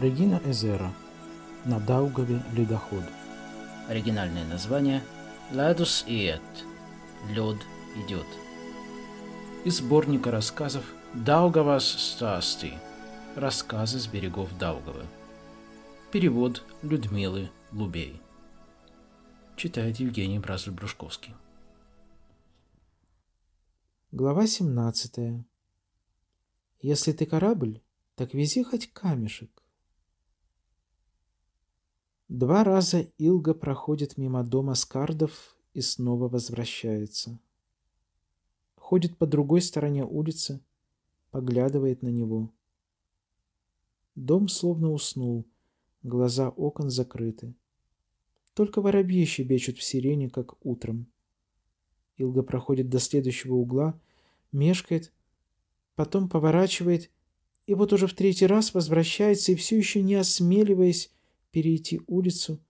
Регина Эзера. На Даугаве ледоход. Оригинальное название «Ладус иет» – «Лед идет». Из сборника рассказов «Даугавас Стасти» – «Рассказы с берегов Даугавы». Перевод Людмилы Лубей. Читает Евгений Бразль-Брюшковский. Глава 17. Если ты корабль, так вези хоть камешек. Два раза Илга проходит мимо дома Скардов и снова возвращается. Ходит по другой стороне улицы, поглядывает на него. Дом словно уснул, глаза окон закрыты. Только воробьи щебечут в сирене, как утром. Илга проходит до следующего угла, мешкает, потом поворачивает, и вот уже в третий раз возвращается и все еще не осмеливаясь перейти улицу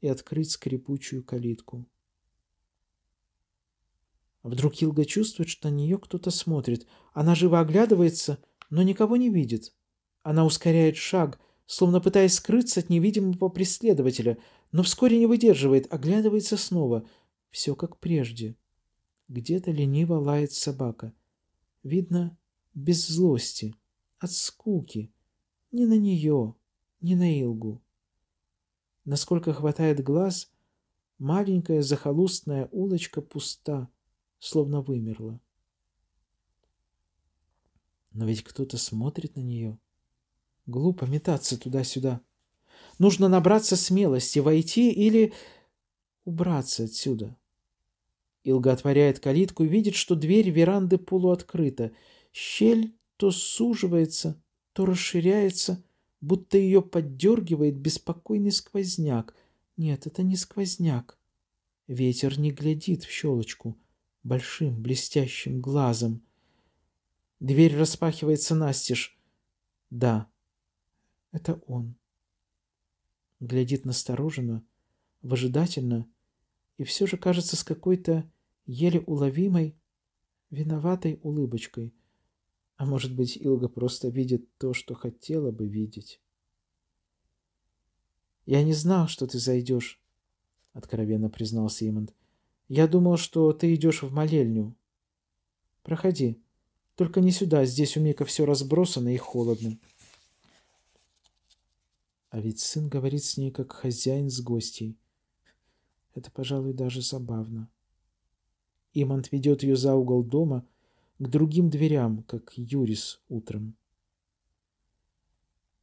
и открыть скрипучую калитку. А вдруг Илга чувствует, что на нее кто-то смотрит. Она живо оглядывается, но никого не видит. Она ускоряет шаг, словно пытаясь скрыться от невидимого преследователя, но вскоре не выдерживает, оглядывается снова. Все как прежде. Где-то лениво лает собака. Видно, без злости, от скуки. Не на нее, не на Илгу. Насколько хватает глаз, маленькая захолустная улочка пуста, словно вымерла. Но ведь кто-то смотрит на нее. Глупо метаться туда-сюда. Нужно набраться смелости, войти или убраться отсюда. Илга отворяет калитку и видит, что дверь веранды полуоткрыта. Щель то суживается, то расширяется — будто ее поддергивает беспокойный сквозняк. Нет, это не сквозняк. Ветер не глядит в щелочку большим блестящим глазом. Дверь распахивается настежь. Да, это он. Глядит настороженно, выжидательно и все же кажется с какой-то еле уловимой, виноватой улыбочкой. А может быть, Илга просто видит то, что хотела бы видеть? «Я не знал, что ты зайдешь», — откровенно признался Иманд. «Я думал, что ты идешь в молельню. Проходи. Только не сюда, здесь у Мика все разбросано и холодно». А ведь сын говорит с ней, как хозяин с гостей. Это, пожалуй, даже забавно. Имант ведет ее за угол дома — к другим дверям, как Юрис утром.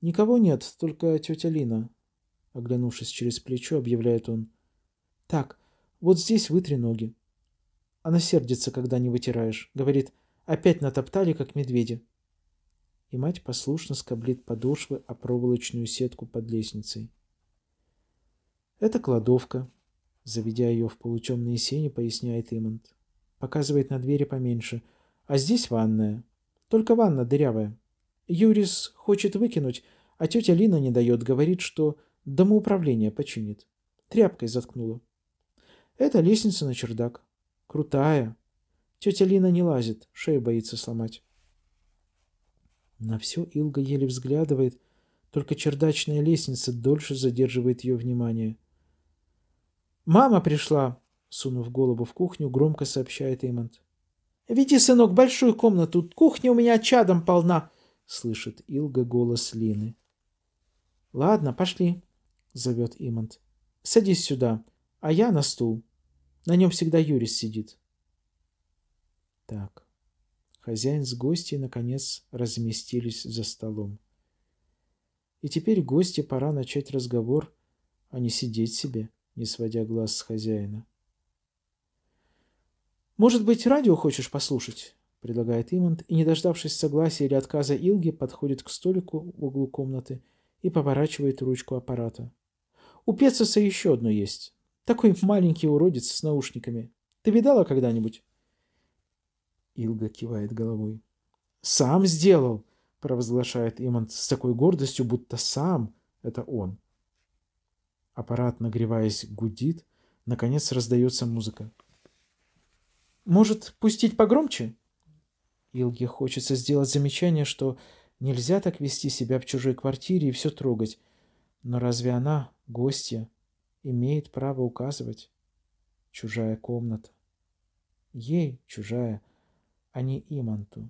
«Никого нет, только тетя Лина», — оглянувшись через плечо, объявляет он. «Так, вот здесь вытри ноги». Она сердится, когда не вытираешь. Говорит, опять натоптали, как медведи. И мать послушно скоблит подошвы о проволочную сетку под лестницей. «Это кладовка», — заведя ее в полутемные сени, поясняет Имант. «Показывает на двери поменьше — а здесь ванная. Только ванна дырявая. Юрис хочет выкинуть, а тетя Лина не дает, говорит, что домоуправление починит. Тряпкой заткнула. Это лестница на чердак. Крутая. Тетя Лина не лазит, шею боится сломать. На все Илга еле взглядывает, только чердачная лестница дольше задерживает ее внимание. «Мама пришла!» Сунув голову в кухню, громко сообщает Эймонд. «Веди, сынок, большую комнату, кухня у меня чадом полна», — слышит Илга голос Лины. «Ладно, пошли», — зовет Имант. «Садись сюда, а я на стул. На нем всегда Юрис сидит». Так, хозяин с гостей, наконец, разместились за столом. И теперь гости пора начать разговор, а не сидеть себе, не сводя глаз с хозяина. «Может быть, радио хочешь послушать?» – предлагает Имонт, и, не дождавшись согласия или отказа Илги, подходит к столику в углу комнаты и поворачивает ручку аппарата. «У Пецеса еще одно есть. Такой маленький уродец с наушниками. Ты видала когда-нибудь?» Илга кивает головой. «Сам сделал!» – провозглашает Имонт с такой гордостью, будто сам – это он. Аппарат, нагреваясь, гудит. Наконец раздается музыка. Может, пустить погромче? Илге хочется сделать замечание, что нельзя так вести себя в чужой квартире и все трогать. Но разве она, гостья, имеет право указывать? Чужая комната. Ей чужая, а не Иманту.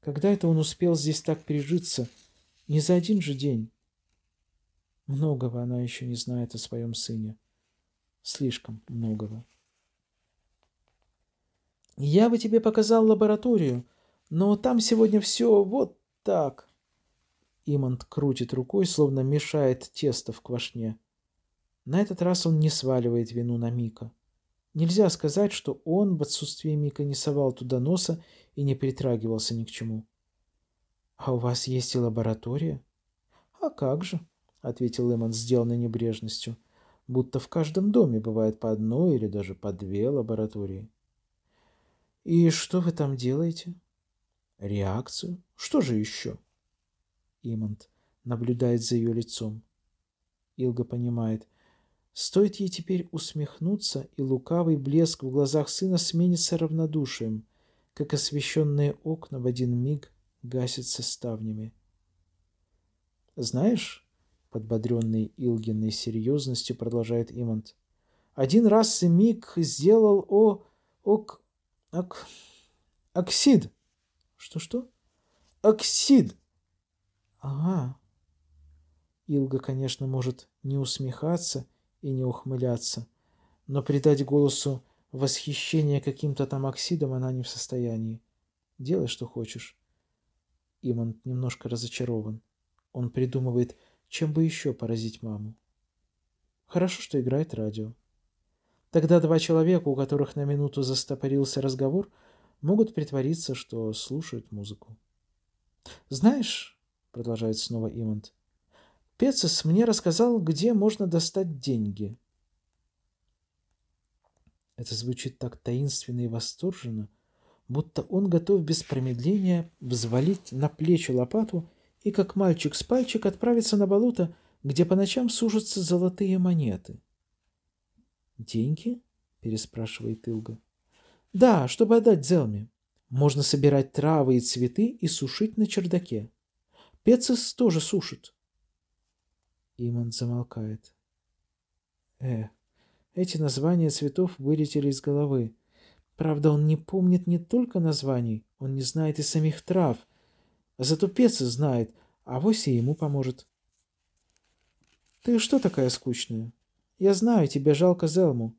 Когда это он успел здесь так пережиться? Не за один же день. Многого она еще не знает о своем сыне. Слишком многого. Я бы тебе показал лабораторию, но там сегодня все вот так. Имант крутит рукой, словно мешает тесто в квашне. На этот раз он не сваливает вину на Мика. Нельзя сказать, что он в отсутствие Мика не совал туда носа и не притрагивался ни к чему. «А у вас есть и лаборатория?» «А как же», — ответил Иман, сделанный небрежностью, «будто в каждом доме бывает по одной или даже по две лаборатории». И что вы там делаете? Реакцию. Что же еще? Имант наблюдает за ее лицом. Илга понимает. Стоит ей теперь усмехнуться, и лукавый блеск в глазах сына сменится равнодушием, как освещенные окна в один миг гасятся ставнями. «Знаешь», — подбодренный Илгиной серьезностью продолжает Имант, — «один раз и миг сделал о... ок... Ок... Оксид. Что-что? Оксид. Ага. Илга, конечно, может не усмехаться и не ухмыляться, но придать голосу восхищение каким-то там оксидом она не в состоянии. Делай, что хочешь. Иман немножко разочарован. Он придумывает, чем бы еще поразить маму. Хорошо, что играет радио. Тогда два человека, у которых на минуту застопорился разговор, могут притвориться, что слушают музыку. «Знаешь», — продолжает снова Имонт, — «Пецис мне рассказал, где можно достать деньги». Это звучит так таинственно и восторженно, будто он готов без промедления взвалить на плечи лопату и, как мальчик с пальчик, отправиться на болото, где по ночам сужатся золотые монеты. «Деньги?» – переспрашивает Илга. «Да, чтобы отдать Зелме. Можно собирать травы и цветы и сушить на чердаке. Пецис тоже сушит». Иман замолкает. «Э, эти названия цветов вылетели из головы. Правда, он не помнит не только названий, он не знает и самих трав. Зато Пецис знает, а вось и ему поможет». «Ты что такая скучная?» Я знаю, тебе жалко Зелму.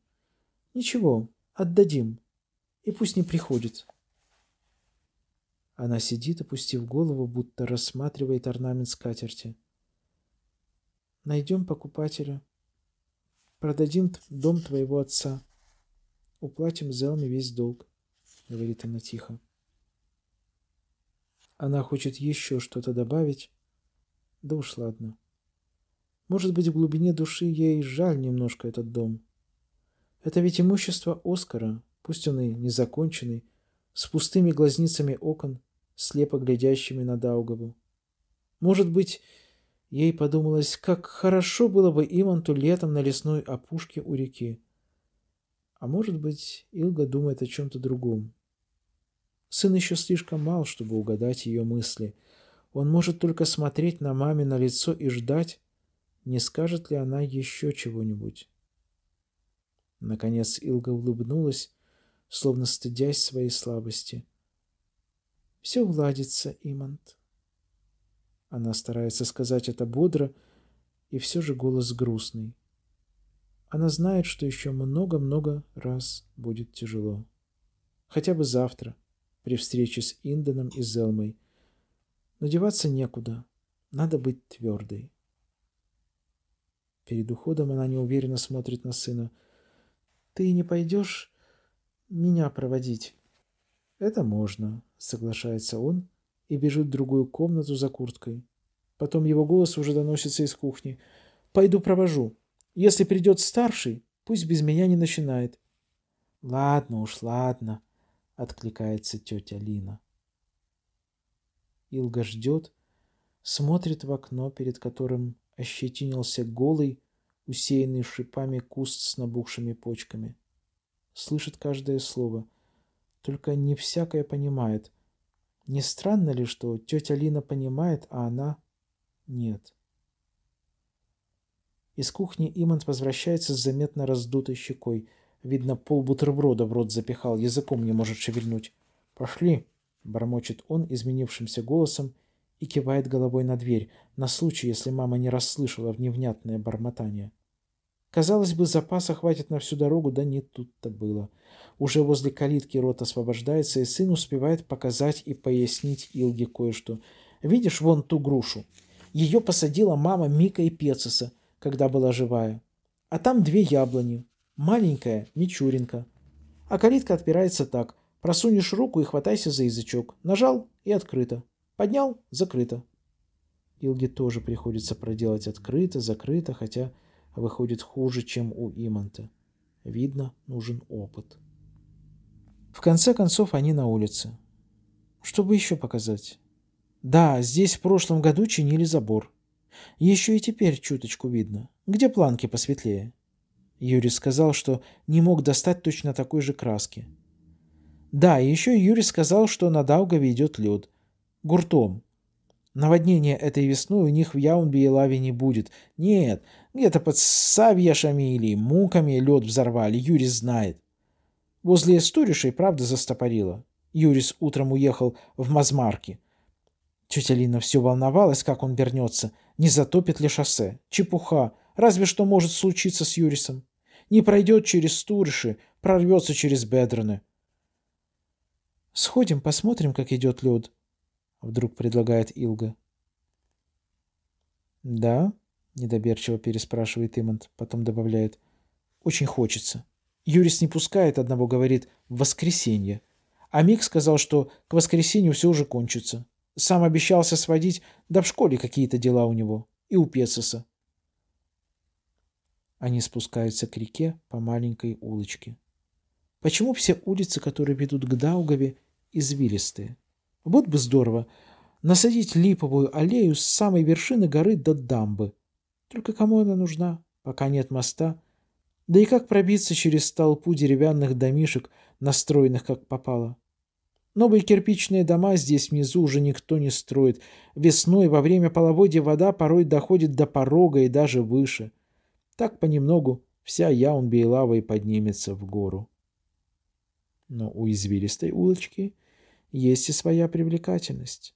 Ничего, отдадим. И пусть не приходит. Она сидит, опустив голову, будто рассматривает орнамент скатерти. Найдем покупателя. Продадим дом твоего отца. Уплатим Зелме весь долг, говорит она тихо. Она хочет еще что-то добавить, да уж ладно. Может быть, в глубине души ей жаль немножко этот дом. Это ведь имущество Оскара, пусть он и незаконченный, с пустыми глазницами окон, слепо глядящими на Даугаву. Может быть, ей подумалось, как хорошо было бы Иманту летом на лесной опушке у реки. А может быть, Илга думает о чем-то другом. Сын еще слишком мал, чтобы угадать ее мысли. Он может только смотреть на маме на лицо и ждать, не скажет ли она еще чего-нибудь? Наконец Илга улыбнулась, словно стыдясь своей слабости. «Все уладится, Имант». Она старается сказать это бодро, и все же голос грустный. Она знает, что еще много-много раз будет тяжело. Хотя бы завтра, при встрече с Инденом и Зелмой. надеваться некуда, надо быть твердой. Перед уходом она неуверенно смотрит на сына. «Ты не пойдешь меня проводить?» «Это можно», — соглашается он и бежит в другую комнату за курткой. Потом его голос уже доносится из кухни. «Пойду провожу. Если придет старший, пусть без меня не начинает». «Ладно уж, ладно», — откликается тетя Лина. Илга ждет, смотрит в окно, перед которым ощетинился голый, усеянный шипами куст с набухшими почками. Слышит каждое слово, только не всякое понимает. Не странно ли, что тетя Лина понимает, а она нет? Из кухни Имант возвращается с заметно раздутой щекой. Видно, пол бутерброда в рот запихал, языком не может шевельнуть. «Пошли!» — бормочет он изменившимся голосом и кивает головой на дверь, на случай, если мама не расслышала невнятное бормотание. Казалось бы, запаса хватит на всю дорогу, да не тут-то было. Уже возле калитки рот освобождается, и сын успевает показать и пояснить Илге кое-что. «Видишь вон ту грушу? Ее посадила мама Мика и Пецеса, когда была живая. А там две яблони. Маленькая – Мичуринка. А калитка отпирается так. Просунешь руку и хватайся за язычок. Нажал – и открыто. Поднял – закрыто. Илге тоже приходится проделать открыто, закрыто, хотя выходит хуже, чем у Иманта. Видно, нужен опыт. В конце концов, они на улице. Что бы еще показать? Да, здесь в прошлом году чинили забор. Еще и теперь чуточку видно. Где планки посветлее? Юрий сказал, что не мог достать точно такой же краски. Да, и еще Юрий сказал, что на Даугаве идет лед – гуртом. Наводнения этой весной у них в Яунбе и Лаве не будет. Нет, где-то под Савьяшами или Муками лед взорвали, Юрис знает. Возле Стуриша правда застопорило. Юрис утром уехал в Мазмарки. Тетя Лина все волновалась, как он вернется. Не затопит ли шоссе? Чепуха. Разве что может случиться с Юрисом. Не пройдет через Стуриши, прорвется через Бедроны. «Сходим, посмотрим, как идет лед», Вдруг предлагает Илга. «Да?» – недоверчиво переспрашивает Имонт, потом добавляет. «Очень хочется». Юрис не пускает, одного говорит «в воскресенье». А Мик сказал, что к воскресенью все уже кончится. Сам обещался сводить, да в школе какие-то дела у него. И у Песоса. Они спускаются к реке по маленькой улочке. Почему все улицы, которые ведут к Даугаве, извилистые? Вот бы здорово насадить липовую аллею с самой вершины горы до дамбы. Только кому она нужна, пока нет моста? Да и как пробиться через толпу деревянных домишек, настроенных как попало? Новые кирпичные дома здесь внизу уже никто не строит. Весной во время половодья вода порой доходит до порога и даже выше. Так понемногу вся Яунбейлава и поднимется в гору. Но у извилистой улочки есть и своя привлекательность.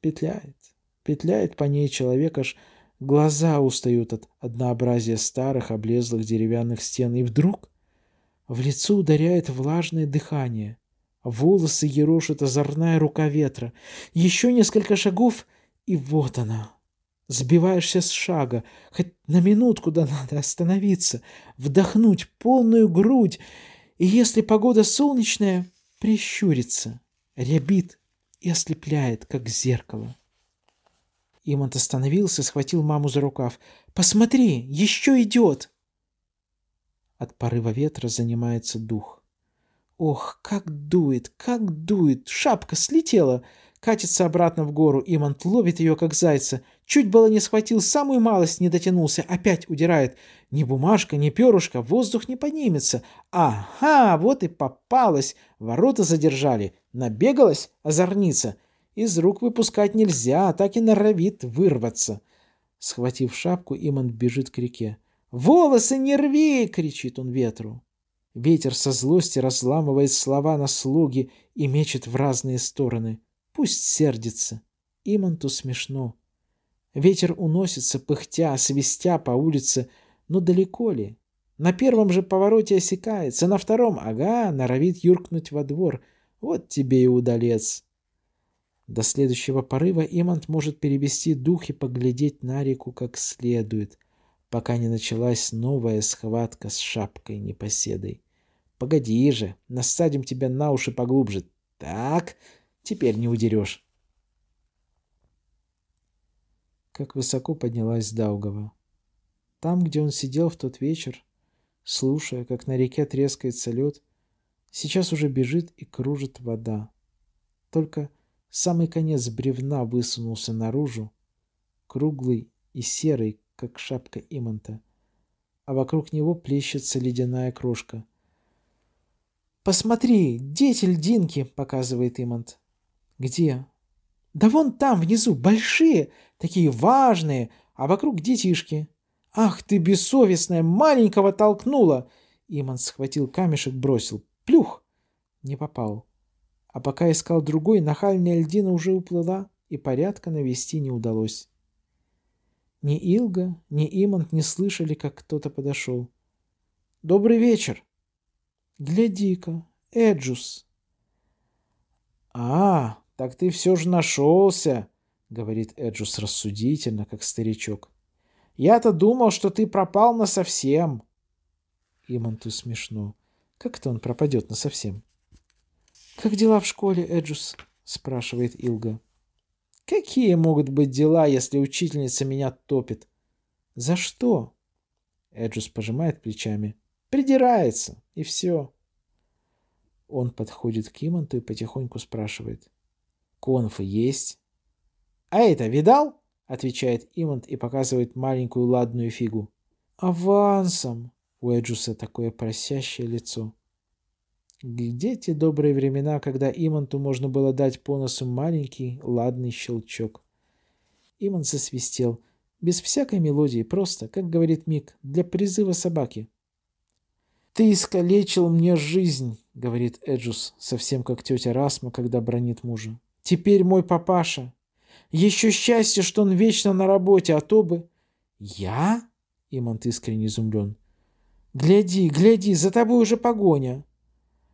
Петляет, петляет по ней человек, аж глаза устают от однообразия старых облезлых деревянных стен, и вдруг в лицо ударяет влажное дыхание. Волосы ерошит озорная рука ветра. Еще несколько шагов, и вот она. Сбиваешься с шага, хоть на минутку да надо остановиться, вдохнуть полную грудь, и если погода солнечная, прищуриться рябит и ослепляет, как зеркало. Имант остановился, схватил маму за рукав. «Посмотри, еще идет!» От порыва ветра занимается дух. «Ох, как дует, как дует! Шапка слетела! катится обратно в гору, и Имант ловит ее, как зайца. Чуть было не схватил, самую малость не дотянулся, опять удирает. Ни бумажка, ни перышко, воздух не поднимется. Ага, вот и попалась. Ворота задержали. Набегалась озорница. Из рук выпускать нельзя, так и норовит вырваться. Схватив шапку, Имант бежит к реке. «Волосы не рви!» — кричит он ветру. Ветер со злости разламывает слова на слуги и мечет в разные стороны. Пусть сердится. Иманту смешно. Ветер уносится, пыхтя, свистя по улице. Но далеко ли? На первом же повороте осекается, на втором — ага, норовит юркнуть во двор. Вот тебе и удалец. До следующего порыва Имант может перевести дух и поглядеть на реку как следует, пока не началась новая схватка с шапкой непоседой. «Погоди же, насадим тебя на уши поглубже. Так, теперь не удерешь. Как высоко поднялась Даугова. Там, где он сидел в тот вечер, слушая, как на реке трескается лед, сейчас уже бежит и кружит вода. Только самый конец бревна высунулся наружу, круглый и серый, как шапка иманта, а вокруг него плещется ледяная крошка. «Посмотри, дети льдинки!» — показывает имант. «Где?» «Да вон там, внизу, большие, такие важные, а вокруг детишки». «Ах ты, бессовестная, маленького толкнула!» Иман схватил камешек, бросил. «Плюх!» Не попал. А пока искал другой, нахальная льдина уже уплыла, и порядка навести не удалось. Ни Илга, ни Имант не слышали, как кто-то подошел. «Добрый вечер!» «Гляди-ка, Эджус!» «А, «Так ты все же нашелся», — говорит Эджус рассудительно, как старичок. «Я-то думал, что ты пропал насовсем». Иманту смешно. «Как это он пропадет насовсем?» «Как дела в школе, Эджус?» — спрашивает Илга. «Какие могут быть дела, если учительница меня топит?» «За что?» Эджус пожимает плечами. «Придирается, и все». Он подходит к Иманту и потихоньку спрашивает. Конфы есть. А это видал? Отвечает Имант и показывает маленькую ладную фигу. Авансом. У Эджуса такое просящее лицо. Где те добрые времена, когда Иманту можно было дать по носу маленький ладный щелчок? Имант засвистел. Без всякой мелодии, просто, как говорит Мик, для призыва собаки. «Ты искалечил мне жизнь», — говорит Эджус, совсем как тетя Расма, когда бронит мужа. Теперь мой папаша. Еще счастье, что он вечно на работе, а то бы... Я? Имант искренне изумлен. Гляди, гляди, за тобой уже погоня.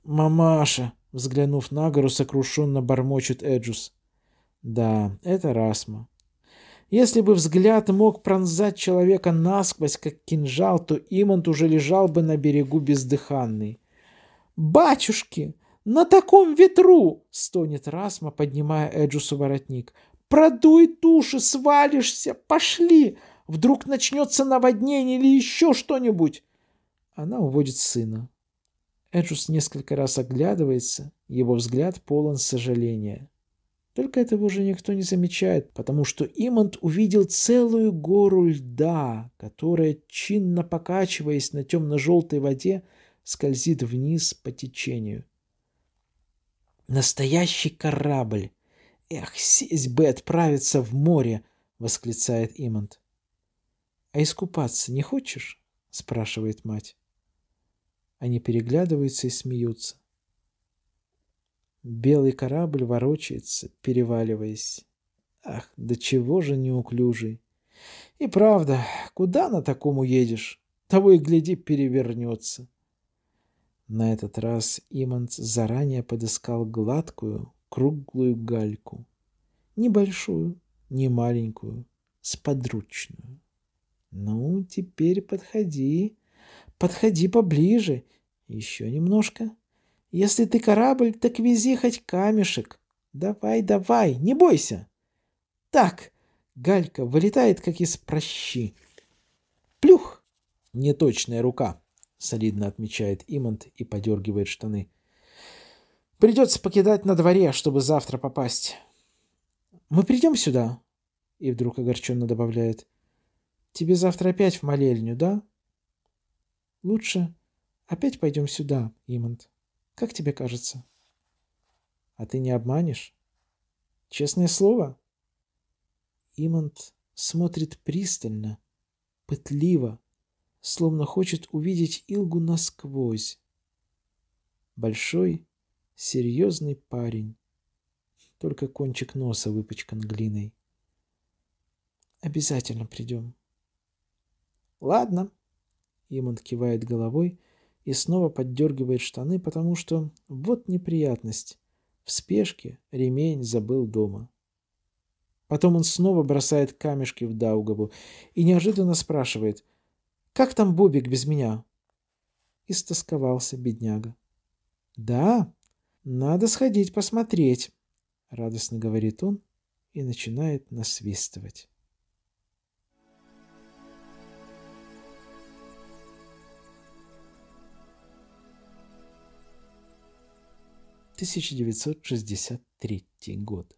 Мамаша, взглянув на гору, сокрушенно бормочет Эджус. Да, это Расма. Если бы взгляд мог пронзать человека насквозь, как кинжал, то Имант уже лежал бы на берегу бездыханный. «Батюшки! На таком ветру!» — стонет Расма, поднимая Эджусу воротник. продуй уши, свалишься! Пошли! Вдруг начнется наводнение или еще что-нибудь!» Она уводит сына. Эджус несколько раз оглядывается, его взгляд полон сожаления. Только этого уже никто не замечает, потому что Имант увидел целую гору льда, которая, чинно покачиваясь на темно-желтой воде, скользит вниз по течению. Настоящий корабль! Эх, сесть бы отправиться в море!» — восклицает Имонт. «А искупаться не хочешь?» — спрашивает мать. Они переглядываются и смеются. Белый корабль ворочается, переваливаясь. Ах, до да чего же неуклюжий! И правда, куда на такому едешь? Того и гляди, перевернется. На этот раз Иманс заранее подыскал гладкую, круглую гальку. Небольшую, не маленькую, сподручную. «Ну, теперь подходи, подходи поближе, еще немножко. Если ты корабль, так вези хоть камешек. Давай, давай, не бойся!» «Так!» — галька вылетает, как из прощи. «Плюх!» — неточная рука солидно отмечает Имонт и подергивает штаны. Придется покидать на дворе, чтобы завтра попасть. Мы придем сюда? И вдруг огорченно добавляет. Тебе завтра опять в молельню, да? Лучше опять пойдем сюда, Имонт. Как тебе кажется? А ты не обманешь? Честное слово? Имонт смотрит пристально, пытливо, словно хочет увидеть Илгу насквозь. Большой, серьезный парень. Только кончик носа выпачкан глиной. Обязательно придем. Ладно. Имон кивает головой и снова поддергивает штаны, потому что вот неприятность. В спешке ремень забыл дома. Потом он снова бросает камешки в Даугаву и неожиданно спрашивает — как там Бобик без меня?» Истосковался бедняга. «Да, надо сходить посмотреть», — радостно говорит он и начинает насвистывать. Тысяча девятьсот шестьдесят третий год.